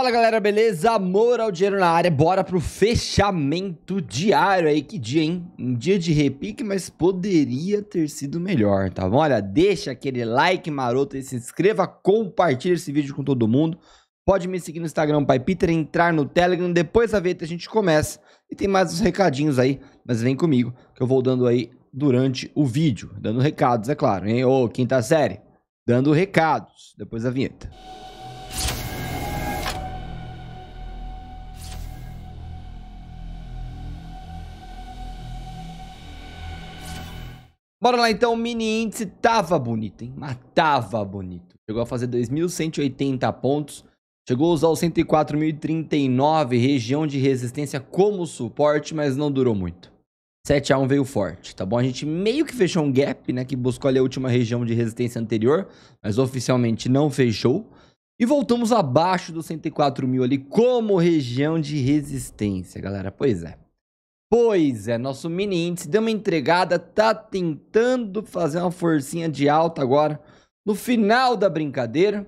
Fala galera, beleza? Amor ao dinheiro na área, bora pro fechamento diário aí. Que dia, hein? Um dia de repique, mas poderia ter sido melhor, tá bom? Olha, deixa aquele like maroto e se inscreva, compartilha esse vídeo com todo mundo. Pode me seguir no Instagram, Pai Peter, entrar no Telegram, depois da vinheta a gente começa. E tem mais uns recadinhos aí, mas vem comigo que eu vou dando aí durante o vídeo. Dando recados, é claro, hein? Ô, quinta série, dando recados, depois da vinheta. Bora lá então, mini índice tava bonito, hein? Matava bonito. Chegou a fazer 2.180 pontos, chegou a usar os 104.039, região de resistência como suporte, mas não durou muito. 7A1 veio forte, tá bom? A gente meio que fechou um gap, né? Que buscou ali a última região de resistência anterior, mas oficialmente não fechou. E voltamos abaixo dos 104.000 mil ali como região de resistência, galera. Pois é. Pois é, nosso mini índice deu uma entregada, tá tentando fazer uma forcinha de alta agora no final da brincadeira,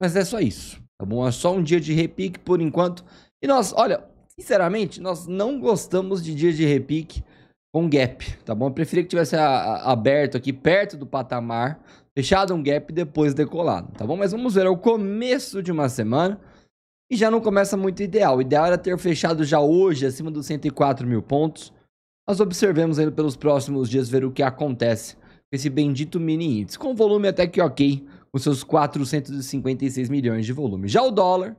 mas é só isso, tá bom? É só um dia de repique por enquanto. E nós, olha, sinceramente, nós não gostamos de dia de repique com gap, tá bom? Eu preferia que tivesse a, a, aberto aqui perto do patamar, fechado um gap e depois decolado, tá bom? Mas vamos ver, é o começo de uma semana. E já não começa muito ideal. O ideal era ter fechado já hoje acima dos 104 mil pontos. Nós observemos ainda pelos próximos dias ver o que acontece com esse bendito mini índice, com volume até que ok, com seus 456 milhões de volume. Já o dólar,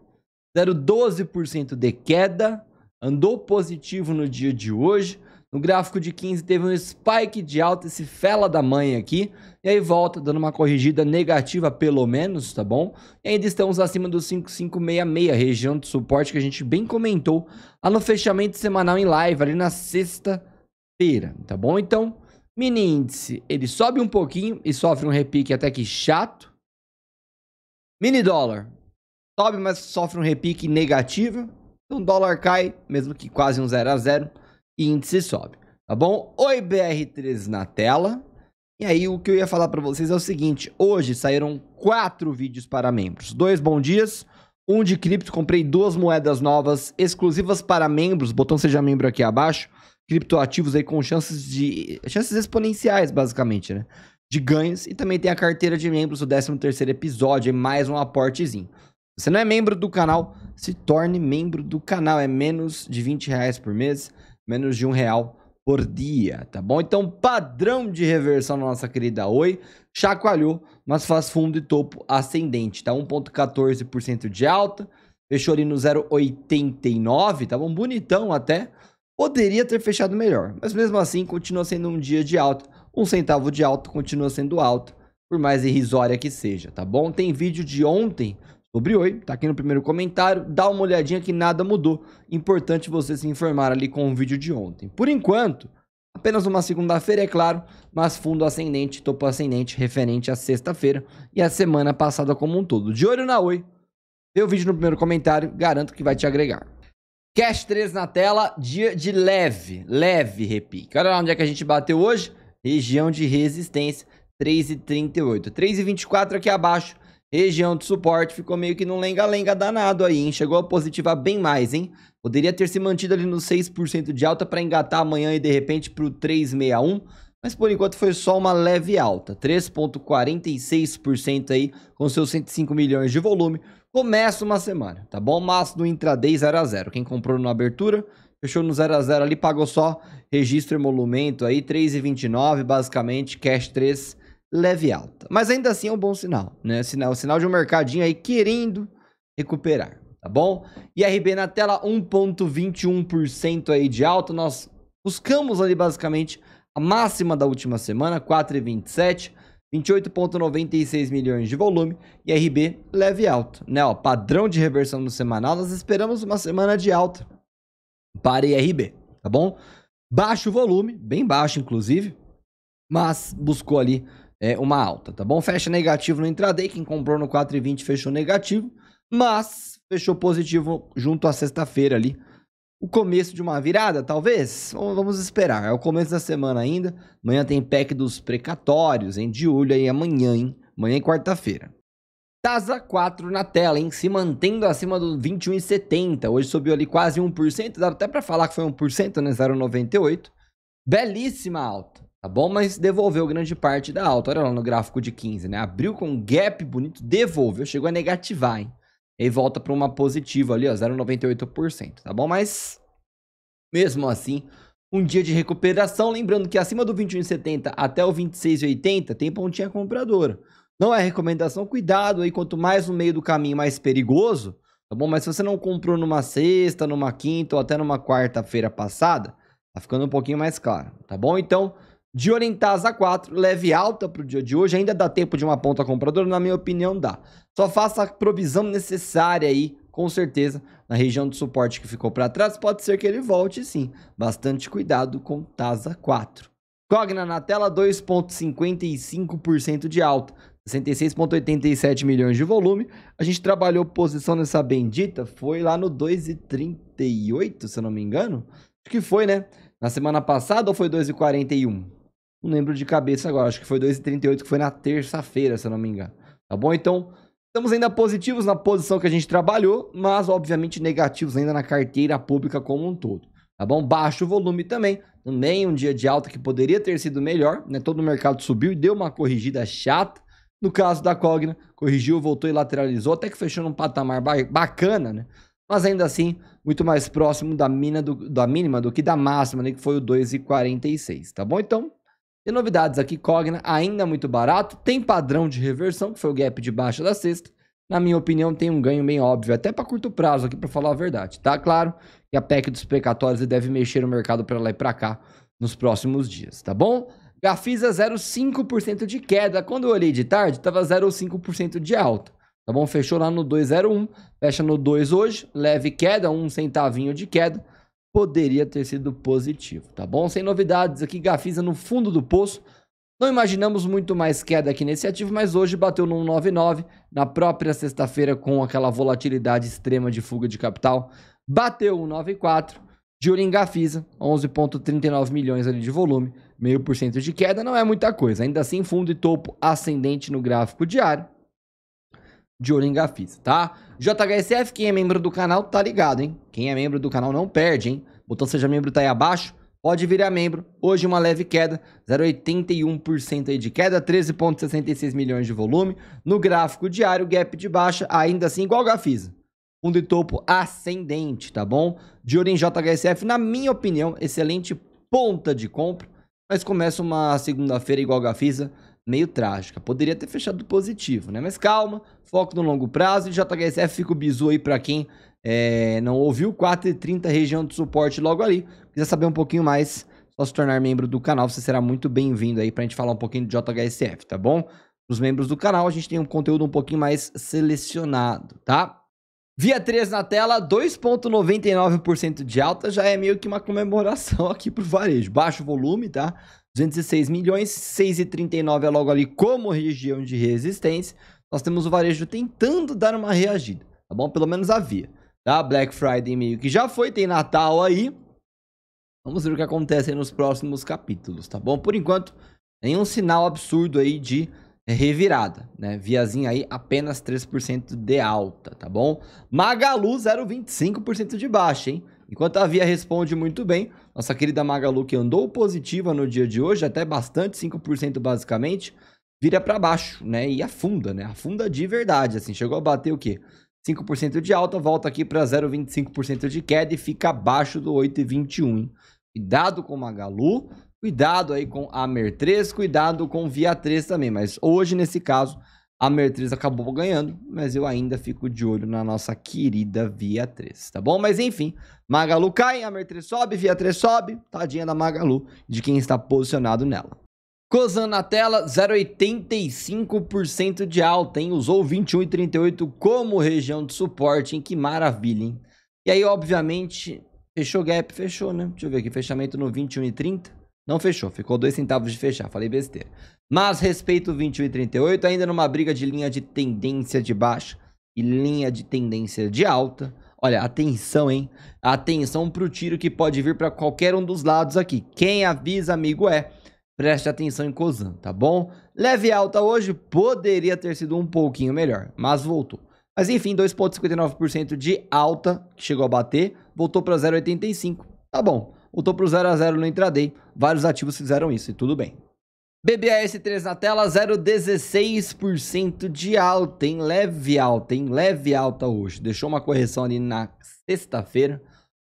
0,12% de queda, andou positivo no dia de hoje, no gráfico de 15 teve um spike de alta, esse fela da mãe aqui, e aí volta dando uma corrigida negativa pelo menos, tá bom? E ainda estamos acima do 5566, região de suporte que a gente bem comentou lá no fechamento semanal em live, ali na sexta-feira, tá bom? Então, mini índice, ele sobe um pouquinho e sofre um repique até que chato. Mini dólar, sobe, mas sofre um repique negativo. Então, dólar cai, mesmo que quase um 0 a 0 índice sobe, tá bom? Oi BR13 na tela. E aí o que eu ia falar para vocês é o seguinte, hoje saíram quatro vídeos para membros. Dois bom dias, um de cripto, comprei duas moedas novas exclusivas para membros, botão seja membro aqui abaixo, criptoativos aí com chances de chances exponenciais basicamente, né? De ganhos e também tem a carteira de membros, o 13º episódio, mais um aportezinho. Se você não é membro do canal, se torne membro do canal, é menos de 20 reais por mês menos de um real por dia, tá bom? Então, padrão de reversão na nossa querida Oi, chacoalhou, mas faz fundo e topo ascendente, tá? 1,14% de alta, fechou ali no 0,89, tá bom? Bonitão até, poderia ter fechado melhor, mas mesmo assim continua sendo um dia de alta, um centavo de alta continua sendo alto, por mais irrisória que seja, tá bom? Tem vídeo de ontem sobre oi, tá aqui no primeiro comentário, dá uma olhadinha que nada mudou. Importante você se informar ali com o vídeo de ontem. Por enquanto, apenas uma segunda-feira, é claro, mas fundo ascendente, topo ascendente, referente à sexta-feira e à semana passada como um todo. De olho na oi, vê o vídeo no primeiro comentário, garanto que vai te agregar. Cash 3 na tela, dia de leve, leve repique. Olha lá onde é que a gente bateu hoje, região de resistência, 3,38. 3,24 aqui abaixo, Região de suporte ficou meio que num lenga-lenga danado aí, hein? Chegou a positivar bem mais, hein? Poderia ter se mantido ali no 6% de alta para engatar amanhã e de repente para o 361, mas por enquanto foi só uma leve alta, 3,46% aí, com seus 105 milhões de volume. Começa uma semana, tá bom? Mas no intraday 0 a 0. Quem comprou na abertura, fechou no 0 a 0 ali, pagou só registro emolumento aí, 3,29, basicamente, cash 3 leve alta. Mas ainda assim é um bom sinal, né? Sinal, sinal de um mercadinho aí querendo recuperar, tá bom? IRB na tela 1.21% aí de alta. Nós buscamos ali basicamente a máxima da última semana, 4,27, 28,96 milhões de volume e RB leve alta, né? Ó, padrão de reversão no semanal, nós esperamos uma semana de alta para IRB, tá bom? Baixo volume, bem baixo inclusive, mas buscou ali é, uma alta, tá bom? Fecha negativo no intraday, quem comprou no 4,20 fechou negativo, mas fechou positivo junto à sexta-feira ali. O começo de uma virada, talvez? Vamos esperar. É o começo da semana ainda. Amanhã tem PEC dos precatórios, hein? De olho aí amanhã, hein? Amanhã é quarta-feira. Tasa 4 na tela, hein? Se mantendo acima do 21,70. Hoje subiu ali quase 1%. Dá até para falar que foi 1%, né? 0,98. Belíssima alta tá bom? Mas devolveu grande parte da alta. Olha lá no gráfico de 15, né? Abriu com um gap bonito, devolveu, chegou a negativar, hein? E volta para uma positiva ali, ó, 0,98%, tá bom? Mas mesmo assim, um dia de recuperação, lembrando que acima do 21,70 até o 26,80 tem pontinha compradora. Não é recomendação, cuidado aí, quanto mais no meio do caminho, mais perigoso, tá bom? Mas se você não comprou numa sexta, numa quinta ou até numa quarta-feira passada, tá ficando um pouquinho mais claro, tá bom? Então, orientar a 4, leve alta para o dia de hoje. Ainda dá tempo de uma ponta compradora? Na minha opinião, dá. Só faça a provisão necessária aí, com certeza, na região do suporte que ficou para trás. Pode ser que ele volte, sim. Bastante cuidado com Tasa 4. Cogna na tela, 2,55% de alta. 66,87 milhões de volume. A gente trabalhou posição nessa bendita, foi lá no 2,38, se eu não me engano. Acho que foi, né? Na semana passada ou foi 2,41? Não lembro de cabeça agora, acho que foi 2,38 que foi na terça-feira, se eu não me engano. Tá bom? Então, estamos ainda positivos na posição que a gente trabalhou, mas obviamente negativos ainda na carteira pública como um todo. Tá bom? Baixo volume também. Também um dia de alta que poderia ter sido melhor, né? Todo o mercado subiu e deu uma corrigida chata. No caso da Cogna, corrigiu, voltou e lateralizou, até que fechou num patamar bacana, né? Mas ainda assim, muito mais próximo da, mina do, da mínima do que da máxima, né? que foi o 2,46, tá bom? Então, e novidades aqui, Cogna ainda muito barato, tem padrão de reversão, que foi o gap de baixa da sexta. Na minha opinião, tem um ganho bem óbvio, até para curto prazo aqui, para falar a verdade, tá? Claro que a PEC dos precatórios deve mexer o mercado para lá e para cá nos próximos dias, tá bom? Gafisa 0,5% de queda. Quando eu olhei de tarde, estava 0,5% de alta. Tá bom? Fechou lá no 2,01, fecha no 2 hoje, leve queda, um centavinho de queda poderia ter sido positivo, tá bom? Sem novidades aqui, Gafisa no fundo do poço. Não imaginamos muito mais queda aqui nesse ativo, mas hoje bateu no 99 na própria sexta-feira com aquela volatilidade extrema de fuga de capital. Bateu 194 de em Gafisa, 11.39 milhões ali de volume, meio por cento de queda, não é muita coisa. Ainda assim, fundo e topo ascendente no gráfico diário de olho gafisa, tá? JHSF, quem é membro do canal tá ligado, hein? Quem é membro do canal não perde, hein? botão seja membro tá aí abaixo. Pode virar membro. Hoje uma leve queda, 0,81% aí de queda, 13,66 milhões de volume. No gráfico diário, gap de baixa, ainda assim igual Gafisa. Fundo de topo ascendente, tá bom? De olho em JHSF, na minha opinião, excelente ponta de compra. Mas começa uma segunda-feira igual Gafisa, meio trágica. Poderia ter fechado positivo, né? Mas calma, foco no longo prazo. E JHSF fica o bizu aí para quem é, não ouviu. 4,30 região de suporte logo ali. Quiser saber um pouquinho mais, só se tornar membro do canal. Você será muito bem-vindo aí pra gente falar um pouquinho de JHSF, tá bom? Os membros do canal, a gente tem um conteúdo um pouquinho mais selecionado, tá? Via 3 na tela, 2,99% de alta já é meio que uma comemoração aqui pro varejo. Baixo volume, tá? 206 milhões, 6,39 é logo ali como região de resistência. Nós temos o varejo tentando dar uma reagida, tá bom? Pelo menos havia. Tá? Black Friday meio que já foi, tem Natal aí. Vamos ver o que acontece nos próximos capítulos, tá bom? Por enquanto, nenhum sinal absurdo aí de revirada, né? Viazinha aí apenas 3% de alta, tá bom? Magalu 0,25% de baixa, hein? Enquanto a Via responde muito bem, nossa querida Magalu que andou positiva no dia de hoje, até bastante, 5% basicamente, vira para baixo, né? E afunda, né? Afunda de verdade, assim, chegou a bater o quê? 5% de alta, volta aqui para 0,25% de queda e fica abaixo do 8,21. Cuidado com Magalu, cuidado aí com a Mer3, cuidado com Via3 também, mas hoje nesse caso a Mertriz acabou ganhando, mas eu ainda fico de olho na nossa querida Via 3, tá bom? Mas enfim, Magalu cai, a Mertriz sobe, Via 3 sobe, tadinha da Magalu, de quem está posicionado nela. Cozan na tela, 0,85% de alta, hein? Usou 21,38 como região de suporte, hein? Que maravilha, hein? E aí, obviamente, fechou gap, fechou, né? Deixa eu ver aqui, fechamento no 21,30. Não fechou, ficou 2 centavos de fechar, falei besteira. Mas respeito 21 e 38, ainda numa briga de linha de tendência de baixa e linha de tendência de alta. Olha, atenção, hein? Atenção pro tiro que pode vir para qualquer um dos lados aqui. Quem avisa, amigo, é. Preste atenção em Cozan, tá bom? Leve alta hoje poderia ter sido um pouquinho melhor, mas voltou. Mas enfim, 2,59% de alta, que chegou a bater, voltou para 0,85. Tá bom, voltou para o 0 a 0 no intraday. Vários ativos fizeram isso e tudo bem. BBAS3 na tela, 0,16% de alta, hein? Leve alta, hein? Leve alta hoje. Deixou uma correção ali na sexta-feira.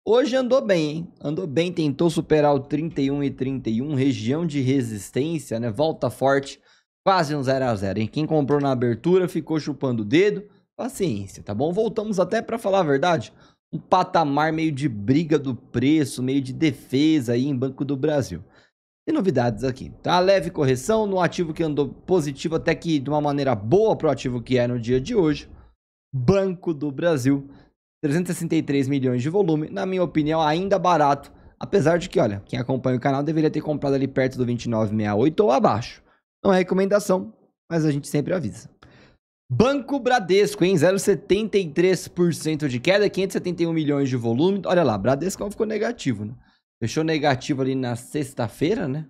Hoje andou bem, hein? Andou bem, tentou superar o 31 e 31, região de resistência, né? Volta forte, quase um 0 a 0 hein? Quem comprou na abertura ficou chupando o dedo. Paciência, tá bom? Voltamos até para falar a verdade. Um patamar meio de briga do preço, meio de defesa aí em Banco do Brasil. E novidades aqui, tá? Leve correção no ativo que andou positivo até que de uma maneira boa pro ativo que é no dia de hoje. Banco do Brasil, 363 milhões de volume, na minha opinião, ainda barato, apesar de que, olha, quem acompanha o canal deveria ter comprado ali perto do 2968 ou abaixo. Não é recomendação, mas a gente sempre avisa. Banco Bradesco, em 0,73% de queda, 571 milhões de volume. Olha lá, Bradesco ficou negativo, né? Fechou negativo ali na sexta-feira, né?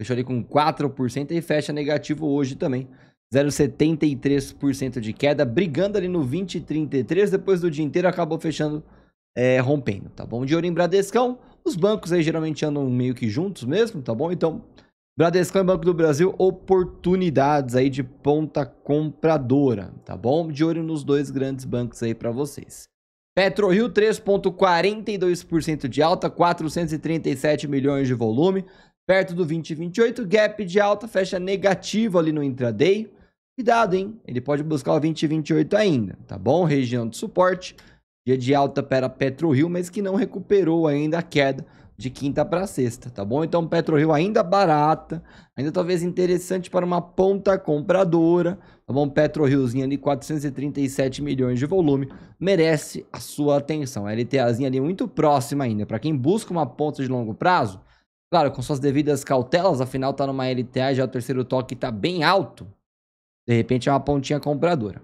Fechou ali com 4% e fecha negativo hoje também. 0,73% de queda, brigando ali no 20,33. Depois do dia inteiro acabou fechando, é, rompendo, tá bom? De olho em Bradescão, os bancos aí geralmente andam meio que juntos mesmo, tá bom? Então, Bradescão e Banco do Brasil, oportunidades aí de ponta compradora, tá bom? De olho nos dois grandes bancos aí para vocês. PetroRio 3,42% de alta, 437 milhões de volume, perto do 2028, gap de alta fecha negativo ali no intraday. Cuidado, hein? Ele pode buscar o 2028 ainda, tá bom? Região de suporte, dia de alta para PetroRio, mas que não recuperou ainda a queda de quinta para sexta, tá bom? Então, PetroRio ainda barata, ainda talvez interessante para uma ponta compradora, Tá Petro Riozinho ali, 437 milhões de volume, merece a sua atenção. LTAzinha ali muito próxima ainda. Para quem busca uma ponta de longo prazo, claro, com suas devidas cautelas, afinal tá numa LTA, já o terceiro toque tá bem alto. De repente é uma pontinha compradora.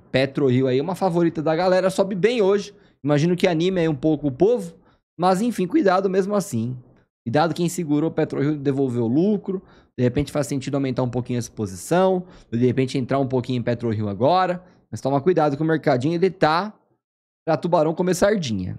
Rio aí, uma favorita da galera, sobe bem hoje. Imagino que anime aí um pouco o povo, mas enfim, cuidado mesmo assim. Cuidado quem segurou Rio devolveu lucro. De repente faz sentido aumentar um pouquinho essa posição, de repente entrar um pouquinho em PetroRio agora, mas toma cuidado que o mercadinho ele tá para tubarão comer sardinha.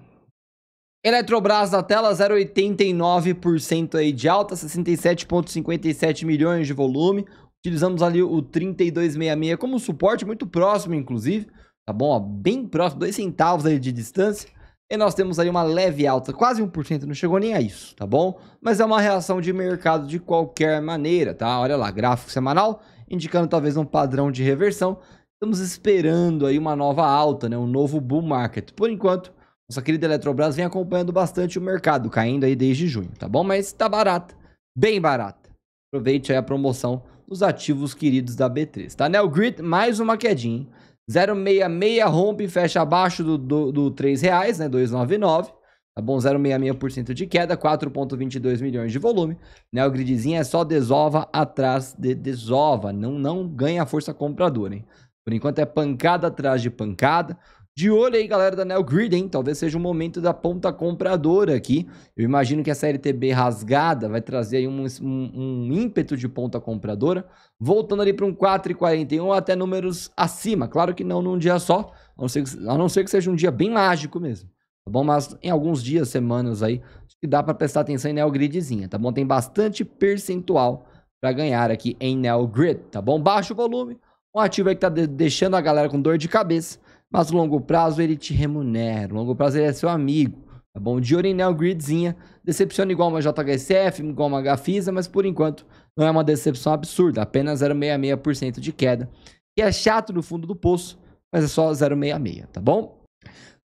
Eletrobras na tela, 0,89% aí de alta, 67,57 milhões de volume. Utilizamos ali o 3266 como suporte, muito próximo inclusive, tá bom? Ó, bem próximo, dois centavos aí de distância e nós temos aí uma leve alta, quase 1%, não chegou nem a isso, tá bom? Mas é uma reação de mercado de qualquer maneira, tá? Olha lá, gráfico semanal, indicando talvez um padrão de reversão. Estamos esperando aí uma nova alta, né? Um novo bull market. Por enquanto, nossa querida Eletrobras vem acompanhando bastante o mercado, caindo aí desde junho, tá bom? Mas tá barata, bem barata. Aproveite aí a promoção dos ativos queridos da B3, tá? Nelgrid, mais uma quedinha, hein? 066 rompe e fecha abaixo do, do, do 3 reais, né? 299. Tá bom? 0,66% de queda, 4,22 milhões de volume. Né? O gridzinho é só desova atrás de desova. Não, não ganha força compradora, hein? Por enquanto é pancada atrás de pancada. De olho aí, galera, da Neo Grid, hein? Talvez seja o momento da ponta compradora aqui. Eu imagino que essa LTB rasgada vai trazer aí um, um, um ímpeto de ponta compradora, voltando ali para um 4,41 até números acima. Claro que não num dia só, a não ser que, a não ser que seja um dia bem mágico mesmo tá bom? Mas em alguns dias, semanas aí, acho que dá para prestar atenção em Gridzinha, tá bom? Tem bastante percentual para ganhar aqui em Grid, tá bom? baixo volume, um ativo aí que tá de deixando a galera com dor de cabeça mas longo prazo ele te remunera, longo prazo ele é seu amigo, tá bom? De Gridzinha, decepciona igual uma JHSF, igual uma Gafisa, mas por enquanto não é uma decepção absurda, apenas 0,66% de queda, que é chato no fundo do poço, mas é só 0,66, tá bom?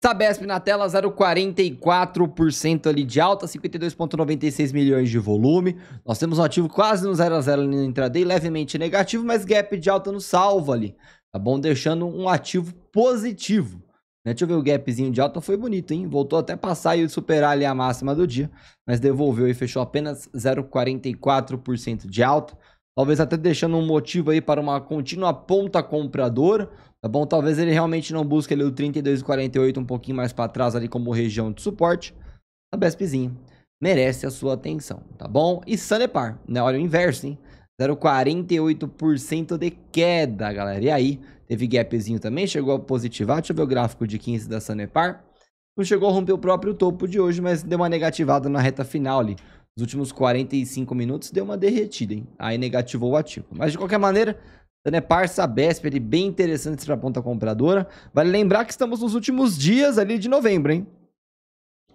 Sabesp na tela, 0,44% ali de alta, 52,96 milhões de volume. Nós temos um ativo quase no 0 a 0 ali no intraday, levemente negativo, mas gap de alta no salvo ali tá bom? Deixando um ativo positivo. Né? Deixa eu ver o gapzinho de alta, foi bonito, hein? Voltou até passar e superar ali a máxima do dia, mas devolveu e fechou apenas 0,44% de alta. Talvez até deixando um motivo aí para uma contínua ponta compradora, tá bom? Talvez ele realmente não busque ali o 32,48 um pouquinho mais para trás ali como região de suporte. A BESPzinha merece a sua atenção, tá bom? E Sanepar, né? Olha o inverso, hein? 0,48% de queda, galera. E aí, teve gapzinho também, chegou a positivar. Deixa eu ver o gráfico de 15 da Sanepar. Não chegou a romper o próprio topo de hoje, mas deu uma negativada na reta final ali. Nos últimos 45 minutos deu uma derretida, hein? Aí negativou o ativo. Mas de qualquer maneira, Sanepar, Sabesp, ele bem interessante para a ponta compradora. Vale lembrar que estamos nos últimos dias ali de novembro, hein?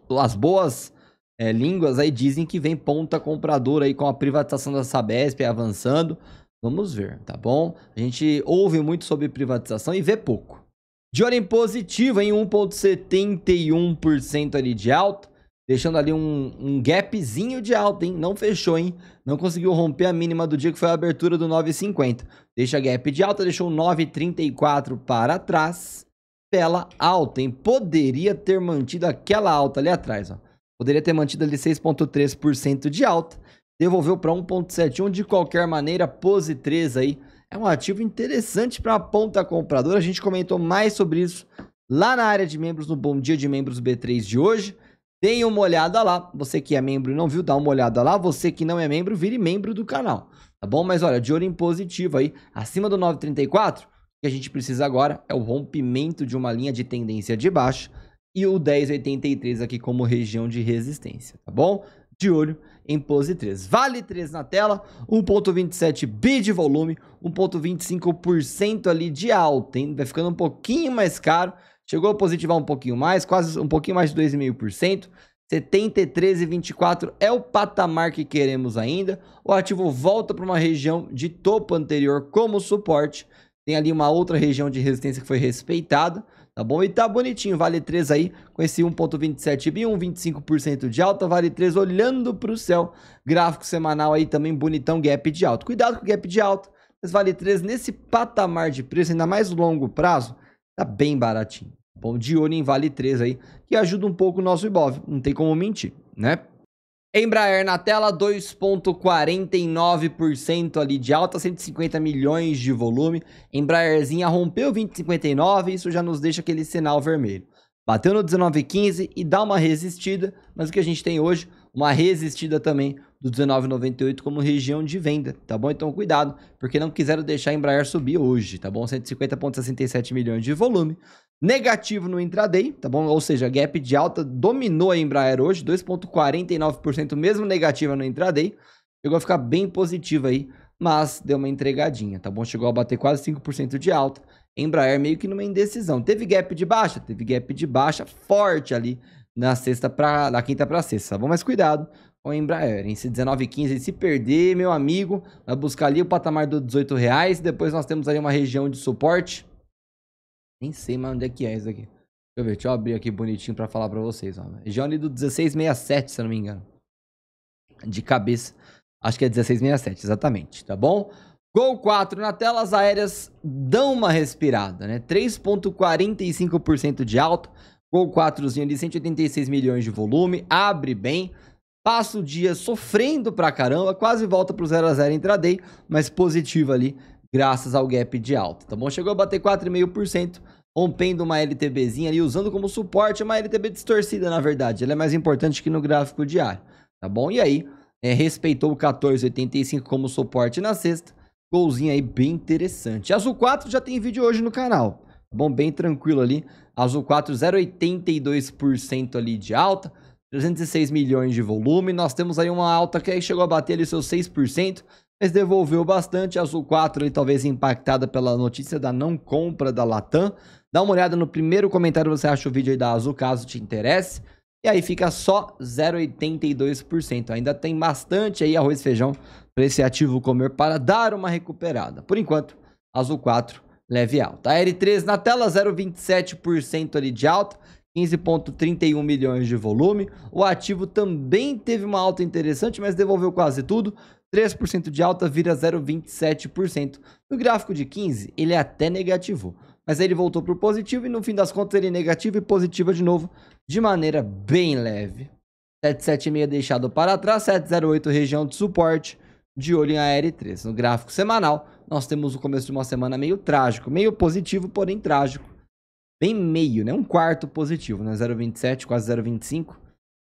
As boas é, línguas aí dizem que vem ponta compradora aí com a privatização da Sabesp avançando. Vamos ver, tá bom? A gente ouve muito sobre privatização e vê pouco. De ordem positiva em 1,71% ali de alta, deixando ali um, um gapzinho de alta, hein? Não fechou, hein? Não conseguiu romper a mínima do dia que foi a abertura do 9,50. Deixa gap de alta, deixou 9,34 para trás. Bela alta, hein? Poderia ter mantido aquela alta ali atrás, ó. Poderia ter mantido ali 6,3% de alta, devolveu para 1,71%. De qualquer maneira, Pose 3 aí é um ativo interessante para a ponta compradora. A gente comentou mais sobre isso lá na área de membros, no Bom Dia de Membros B3 de hoje. Dê uma olhada lá. Você que é membro e não viu, dá uma olhada lá. Você que não é membro, vire membro do canal. Tá bom? Mas olha, de olho em positivo aí, acima do 934, o que a gente precisa agora é o rompimento de uma linha de tendência de baixo e o 1083 aqui como região de resistência, tá bom? De olho em pose 3. Vale 3 na tela, 1.27 bi de volume, 1.25% ali de alta, hein? Vai ficando um pouquinho mais caro, chegou a positivar um pouquinho mais, quase um pouquinho mais de 2,5%. 73,24 é o patamar que queremos ainda. O ativo volta para uma região de topo anterior como suporte. Tem ali uma outra região de resistência que foi respeitada tá bom? E tá bonitinho, vale 3 aí, com esse 1.27 bi, 1,25% de alta, vale 3 olhando para o céu. Gráfico semanal aí também bonitão, gap de alta. Cuidado com o gap de alta, mas vale 3 nesse patamar de preço, ainda mais longo prazo, tá bem baratinho. Bom, de olho em vale 3 aí, que ajuda um pouco o nosso Ibov, não tem como mentir, né? Embraer na tela, 2,49% ali de alta, 150 milhões de volume. Embraerzinha rompeu 20,59, isso já nos deixa aquele sinal vermelho. Bateu no 19,15 e dá uma resistida, mas o que a gente tem hoje, uma resistida também do 19,98 como região de venda, tá bom? Então cuidado, porque não quiseram deixar a Embraer subir hoje, tá bom? 150,67 milhões de volume negativo no intraday, tá bom? Ou seja, gap de alta dominou a Embraer hoje, 2,49%, mesmo negativa no intraday. Chegou a ficar bem positiva aí, mas deu uma entregadinha, tá bom? Chegou a bater quase 5% de alta. Embraer meio que numa indecisão. Teve gap de baixa? Teve gap de baixa forte ali na sexta para na quinta para sexta, tá bom? Mas cuidado com a Embraer. Em 19,15, se perder, meu amigo, vai buscar ali o patamar dos 18 reais. Depois nós temos ali uma região de suporte nem sei mais onde é que é isso aqui. Deixa eu ver, deixa eu abrir aqui bonitinho pra falar pra vocês. Ó. Região do 1667, se eu não me engano. De cabeça. Acho que é 1667, exatamente, tá bom? Gol 4 na tela, as aéreas dão uma respirada, né? 3,45% de alta. Gol 4zinho ali, 186 milhões de volume. Abre bem. Passa o dia sofrendo pra caramba, quase volta pro 0 x 0 intraday, mas positivo ali graças ao gap de alta, tá bom? Chegou a bater 4,5%, rompendo uma LTBzinha ali, usando como suporte uma LTB distorcida, na verdade. Ela é mais importante que no gráfico diário, tá bom? E aí, é, respeitou o 14,85 como suporte na sexta, golzinho aí bem interessante. Azul 4 já tem vídeo hoje no canal, tá bom? Bem tranquilo ali, Azul 4 0,82% ali de alta, 306 milhões de volume, nós temos aí uma alta que aí chegou a bater ali seus 6%, mas devolveu bastante. A Azul 4 ali, talvez impactada pela notícia da não compra da Latam. Dá uma olhada no primeiro comentário você acha o vídeo aí da Azul, caso te interesse. E aí fica só 0,82%. Ainda tem bastante aí arroz e feijão para esse ativo comer para dar uma recuperada. Por enquanto, Azul 4 leve alta. A R 3 na tela, 0,27% ali de alta. 15,31 milhões de volume. O ativo também teve uma alta interessante, mas devolveu quase tudo. 3% de alta vira 0,27%. No gráfico de 15, ele é até negativo, mas aí ele voltou para o positivo e no fim das contas ele é negativo e positiva de novo, de maneira bem leve. 776 deixado para trás, 708 região de suporte, de olho em AR3. No gráfico semanal, nós temos o começo de uma semana meio trágico, meio positivo, porém trágico bem meio, né? Um quarto positivo, né? 0,27, quase 0,25.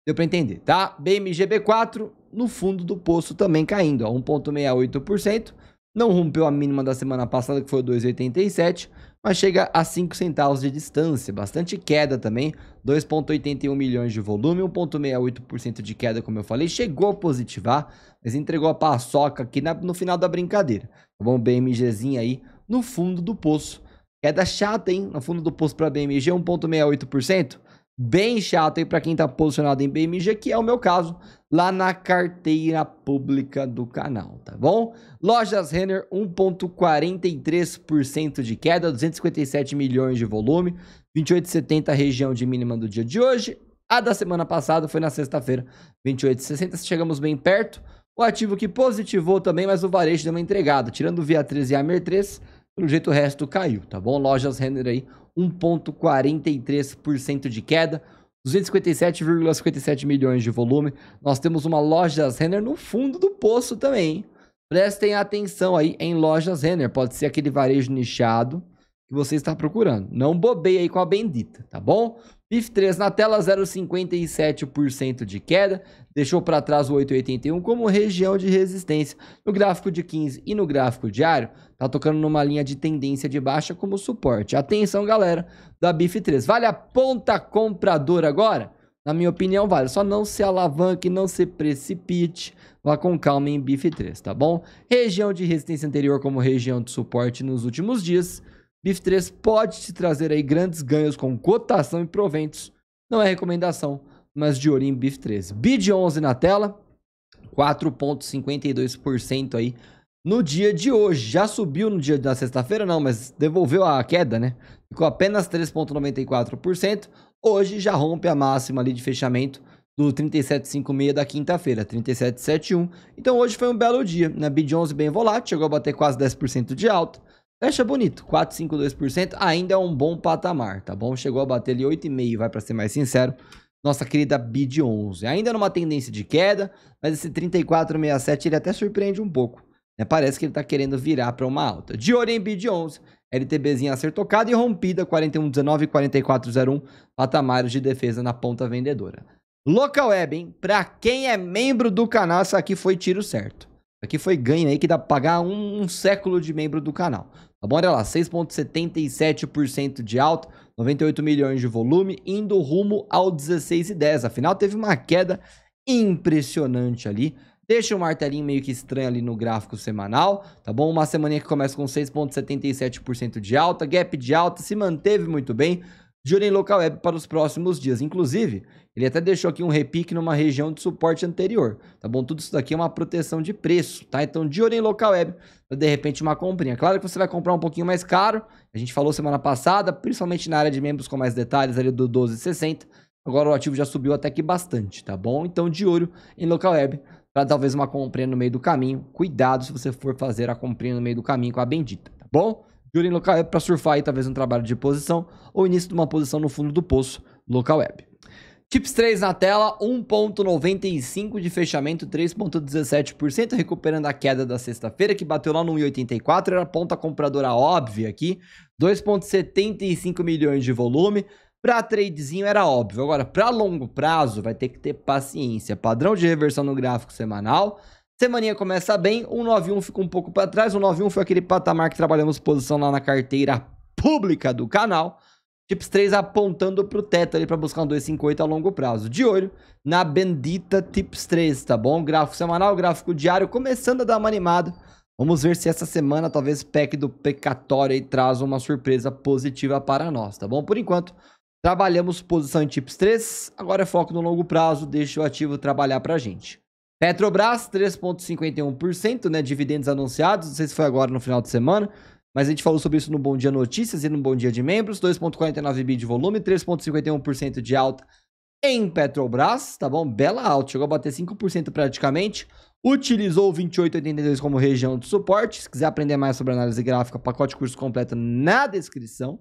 Deu para entender, tá? BMGB4 no fundo do poço também caindo, ó, 1,68%. Não rompeu a mínima da semana passada, que foi 2,87, mas chega a 5 centavos de distância. Bastante queda também, 2,81 milhões de volume, 1,68% de queda, como eu falei. Chegou a positivar, mas entregou a paçoca aqui na, no final da brincadeira. Tá bom? BMGzinho aí no fundo do poço. Queda chata, hein? No fundo do posto para BMG, 1,68%. Bem chato aí para quem está posicionado em BMG, que é o meu caso, lá na carteira pública do canal, tá bom? Lojas Renner, 1,43% de queda, 257 milhões de volume, 28,70 região de mínima do dia de hoje. A da semana passada foi na sexta-feira, 28,60. Chegamos bem perto. O ativo que positivou também, mas o varejo deu uma entregada. Tirando o VIA3 e a MER3, pelo jeito o resto caiu, tá bom? Lojas Renner aí, 1,43% de queda. 257,57 milhões de volume. Nós temos uma Lojas Renner no fundo do poço também. Hein? Prestem atenção aí em Lojas Renner. Pode ser aquele varejo nichado que você está procurando. Não bobeie aí com a bendita, tá bom? BIF 3 na tela, 0,57% de queda, deixou para trás o 8,81 como região de resistência. No gráfico de 15 e no gráfico diário, tá tocando numa linha de tendência de baixa como suporte. Atenção, galera, da BIF 3. Vale a ponta compradora agora? Na minha opinião, vale. Só não se alavanque, não se precipite. Vá com calma em BIF 3, tá bom? Região de resistência anterior como região de suporte nos últimos dias. BIF3 pode te trazer aí grandes ganhos com cotação e proventos. Não é recomendação, mas de olho em BIF3. BID 11 na tela, 4,52% aí no dia de hoje. Já subiu no dia da sexta-feira, não, mas devolveu a queda, né? Ficou apenas 3,94%. Hoje já rompe a máxima ali de fechamento do 37,56 da quinta-feira, 37,71. Então hoje foi um belo dia, né? BID 11 bem volátil, chegou a bater quase 10% de alta Fecha bonito, 4,52% ainda é um bom patamar, tá bom? Chegou a bater ali 8,5%, vai para ser mais sincero, nossa querida BID 11. Ainda numa tendência de queda, mas esse 34,67 ele até surpreende um pouco. Né? Parece que ele está querendo virar para uma alta. De olho em BID 11, LTBzinha a ser tocada e rompida, 41,19 e 44,01, patamares de defesa na ponta vendedora. Local Web, hein? Para quem é membro do canal, isso aqui foi tiro certo. Aqui foi ganho aí que dá pra pagar um, um século de membro do canal. Tá bom? Olha lá, 6,77% de alta, 98 milhões de volume, indo rumo ao 16,10. Afinal, teve uma queda impressionante ali. Deixa um martelinho meio que estranho ali no gráfico semanal, tá bom? Uma semana que começa com 6,77% de alta, gap de alta, se manteve muito bem. Jurem local web para os próximos dias. Inclusive, ele até deixou aqui um repique numa região de suporte anterior, tá bom? Tudo isso daqui é uma proteção de preço, tá? Então, de olho em local web, de repente uma comprinha. Claro que você vai comprar um pouquinho mais caro, a gente falou semana passada, principalmente na área de membros com mais detalhes ali do 1260. Agora o ativo já subiu até que bastante, tá bom? Então, de olho em local web, para talvez uma comprinha no meio do caminho. Cuidado se você for fazer a comprinha no meio do caminho com a bendita, tá bom? olho em local web para surfar aí talvez um trabalho de posição ou início de uma posição no fundo do poço local web. Chips 3 na tela, 1,95 de fechamento, 3,17%, recuperando a queda da sexta-feira, que bateu lá no 1,84, era a ponta compradora óbvia aqui, 2,75 milhões de volume. Para tradezinho era óbvio, agora para longo prazo vai ter que ter paciência. Padrão de reversão no gráfico semanal, Semaninha começa bem, 191 fica um pouco para trás, 191 foi aquele patamar que trabalhamos posição lá na carteira pública do canal. Tips 3 apontando para o teto ali para buscar um 2,58 a longo prazo. De olho na bendita Tips 3, tá bom? Gráfico semanal, gráfico diário, começando a dar uma animada. Vamos ver se essa semana talvez PEC do pecatório aí traz uma surpresa positiva para nós, tá bom? Por enquanto, trabalhamos posição em Tips 3, agora é foco no longo prazo, deixa o ativo trabalhar para a gente. Petrobras, 3,51%, né? Dividendos anunciados, não sei se foi agora no final de semana. Mas a gente falou sobre isso no Bom Dia Notícias e no Bom Dia de Membros. 2,49 bi de volume, 3,51% de alta em Petrobras, tá bom? Bela alta, chegou a bater 5% praticamente. Utilizou o 2882 como região de suporte. Se quiser aprender mais sobre análise gráfica, pacote curso completo na descrição.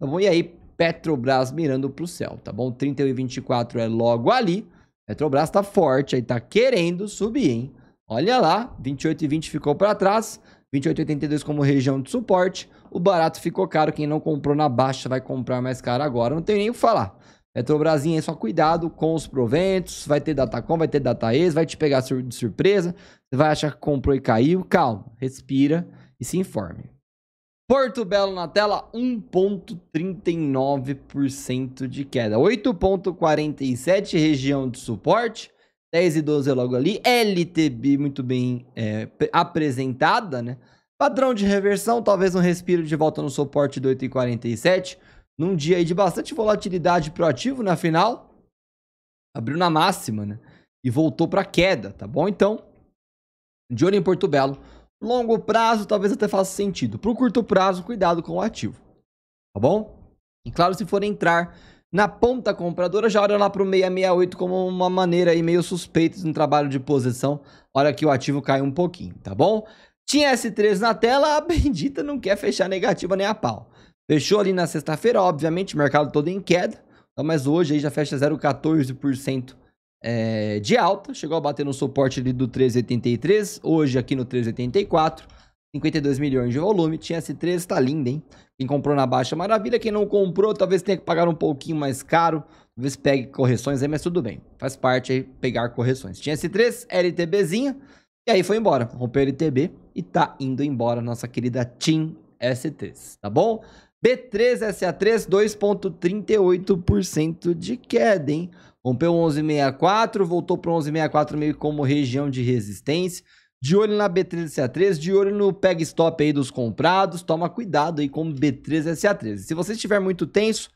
Tá bom? E aí, Petrobras mirando para o céu, tá bom? 31,24 é logo ali. Petrobras tá forte, aí tá querendo subir, hein? Olha lá, 28,20 ficou para trás. 28,82 como região de suporte. O barato ficou caro. Quem não comprou na baixa vai comprar mais caro agora. Não tem nem o que falar. Petrobrasinha, é só cuidado com os proventos. Vai ter Datacom, vai ter ex. vai te pegar de surpresa. Você vai achar que comprou e caiu. Calma, respira e se informe. Porto Belo na tela, 1,39% de queda. 8,47% região de suporte. 10 e 12 é logo ali. LTB muito bem é, apresentada, né? Padrão de reversão, talvez um respiro de volta no suporte do 8,47. Num dia aí de bastante volatilidade pro ativo na né? final. Abriu na máxima, né? E voltou para queda, tá bom? Então, de olho em Porto Belo. Longo prazo talvez até faça sentido. Pro curto prazo, cuidado com o ativo. Tá bom? E claro, se for entrar na ponta compradora, já olha lá para o 668 como uma maneira aí meio suspeita no trabalho de posição. Olha que o ativo caiu um pouquinho, tá bom? Tinha S3 na tela, a bendita não quer fechar negativa nem a pau. Fechou ali na sexta-feira, obviamente, mercado todo em queda. Então, mas hoje aí já fecha 0,14% é, de alta. Chegou a bater no suporte ali do 3,83, hoje aqui no 3,84. 52 milhões de volume. Tinha S3, tá lindo, hein? Quem comprou na baixa, maravilha. Quem não comprou, talvez tenha que pagar um pouquinho mais caro. Talvez pegue correções aí, mas tudo bem. Faz parte aí pegar correções. Tinha S3, LTBzinha. E aí foi embora. Rompeu LTB e tá indo embora nossa querida TIM S3, tá bom? B3SA3, 2,38% de queda, hein? Rompeu 11,64, voltou para 11,64 meio como região de resistência. De olho na B3SA3, de olho no peg stop aí dos comprados, toma cuidado aí com B3SA3. Se você estiver muito tenso,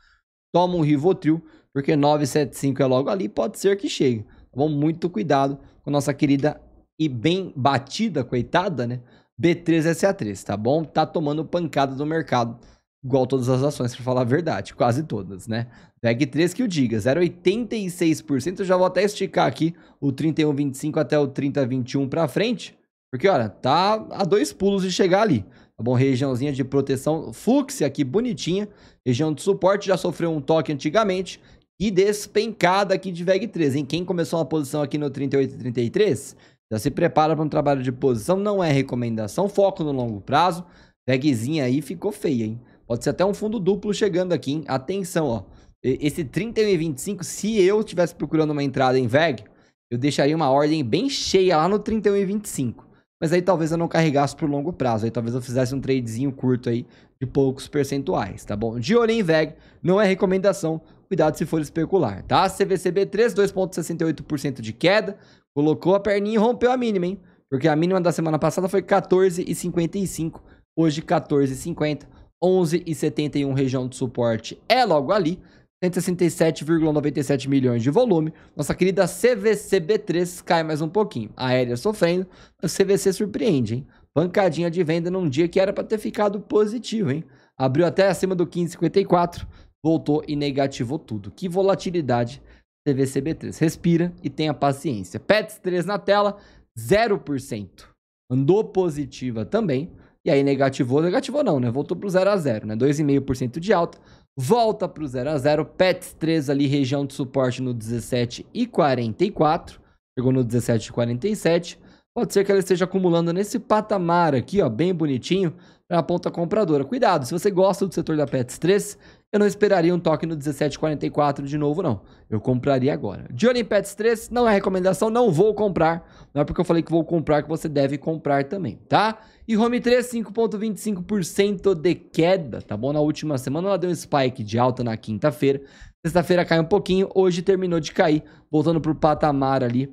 toma um Rivotril, porque 975 é logo ali, pode ser que chegue. Tá Muito cuidado com nossa querida e bem batida, coitada, né? B3SA3, tá bom? Tá tomando pancada do mercado. Igual todas as ações, para falar a verdade, quase todas, né? Veg 3 que o diga, 0,86%. Eu já vou até esticar aqui o 31,25 até o 30,21 para frente, porque, olha, tá a dois pulos de chegar ali. Tá bom? Regiãozinha de proteção fúcsia aqui, bonitinha. Região de suporte já sofreu um toque antigamente. E despencada aqui de VEG 3, hein? Quem começou uma posição aqui no 38,33, já se prepara para um trabalho de posição. Não é recomendação, foco no longo prazo. VEGzinha aí ficou feia, hein? Pode ser até um fundo duplo chegando aqui, hein? Atenção, ó. Esse 31,25, se eu estivesse procurando uma entrada em VEG, eu deixaria uma ordem bem cheia lá no 31,25. Mas aí talvez eu não carregasse por longo prazo. Aí talvez eu fizesse um tradezinho curto aí de poucos percentuais, tá bom? De olho em VEG, não é recomendação. Cuidado se for especular, tá? CVCB 3, 2,68% de queda. Colocou a perninha e rompeu a mínima, hein? Porque a mínima da semana passada foi 14,55. Hoje, 14,50. 11,71 região de suporte é logo ali. 167,97 milhões de volume. Nossa querida CVCB3 cai mais um pouquinho. A aérea sofrendo, a CVC surpreende, hein? Pancadinha de venda num dia que era para ter ficado positivo, hein? Abriu até acima do 15,54, voltou e negativou tudo. Que volatilidade CVCB3. Respira e tenha paciência. PETS 3 na tela, 0%. Andou positiva também. E aí negativou, negativou não, né? Voltou pro 0 a 0 né? 2,5% de alta. Volta pro 0 a 0 PETS 3 ali, região de suporte no 17 e 44. Chegou no 17 e 47. Pode ser que ela esteja acumulando nesse patamar aqui, ó, bem bonitinho, para a ponta compradora. Cuidado, se você gosta do setor da PETS 3, eu não esperaria um toque no 1744 de novo, não. Eu compraria agora. Johnny Pets 3 não é recomendação, não vou comprar. Não é porque eu falei que vou comprar que você deve comprar também, tá? E Home 3, 5,25% de queda, tá bom? Na última semana ela deu um spike de alta na quinta-feira. Sexta-feira caiu um pouquinho, hoje terminou de cair, voltando pro patamar ali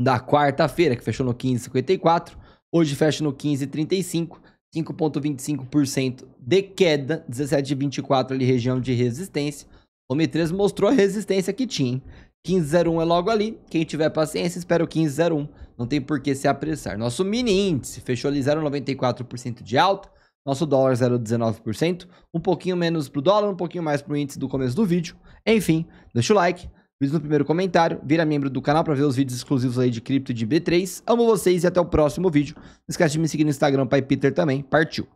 da quarta-feira, que fechou no 15,54. Hoje fecha no 15,35. 5,25% de queda, 17,24 ali região de resistência. O M3 mostrou a resistência que tinha. 15,01 é logo ali. Quem tiver paciência, espera o 15,01. Não tem por que se apressar. Nosso mini índice fechou ali 0,94% de alta. Nosso dólar 0,19%. Um pouquinho menos pro dólar, um pouquinho mais pro índice do começo do vídeo. Enfim, deixa o like Vídeo no primeiro comentário, vira membro do canal para ver os vídeos exclusivos aí de cripto e de B3. Amo vocês e até o próximo vídeo. Não esquece de me seguir no Instagram, Pai Peter também. Partiu!